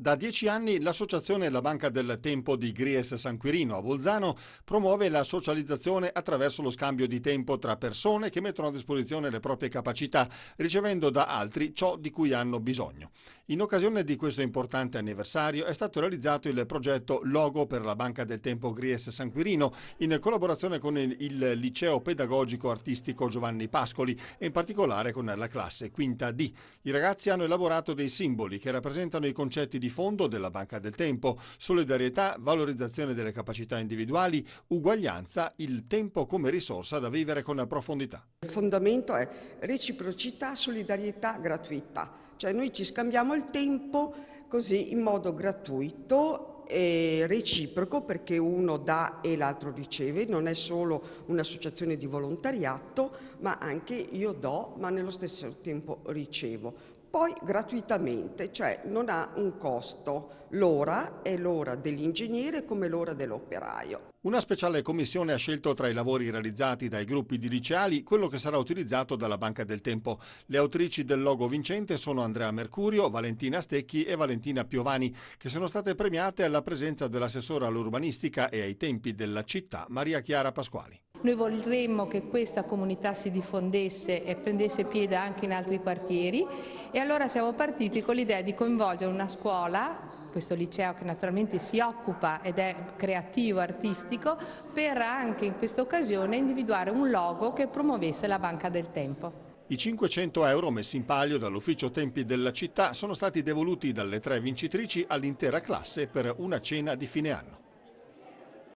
Da dieci anni l'associazione La Banca del Tempo di Gries San Quirino a Bolzano promuove la socializzazione attraverso lo scambio di tempo tra persone che mettono a disposizione le proprie capacità, ricevendo da altri ciò di cui hanno bisogno. In occasione di questo importante anniversario è stato realizzato il progetto Logo per la Banca del Tempo Gries San Quirino in collaborazione con il Liceo Pedagogico Artistico Giovanni Pascoli e in particolare con la classe Quinta D. I ragazzi hanno elaborato dei simboli che rappresentano i concetti di fondo della Banca del Tempo, solidarietà, valorizzazione delle capacità individuali, uguaglianza, il tempo come risorsa da vivere con profondità. Il fondamento è reciprocità, solidarietà, gratuità cioè noi ci scambiamo il tempo così in modo gratuito e reciproco perché uno dà e l'altro riceve, non è solo un'associazione di volontariato, ma anche io do, ma nello stesso tempo ricevo. Poi gratuitamente, cioè non ha un costo. L'ora è l'ora dell'ingegnere come l'ora dell'operaio. Una speciale commissione ha scelto tra i lavori realizzati dai gruppi di liceali quello che sarà utilizzato dalla Banca del Tempo. Le autrici del logo vincente sono Andrea Mercurio, Valentina Stecchi e Valentina Piovani, che sono state premiate alla presenza dell'assessora all'urbanistica e ai tempi della città Maria Chiara Pasquali. Noi vorremmo che questa comunità si diffondesse e prendesse piede anche in altri quartieri e allora siamo partiti con l'idea di coinvolgere una scuola questo liceo che naturalmente si occupa ed è creativo, artistico, per anche in questa occasione individuare un logo che promuovesse la banca del tempo. I 500 euro messi in palio dall'ufficio tempi della città sono stati devoluti dalle tre vincitrici all'intera classe per una cena di fine anno.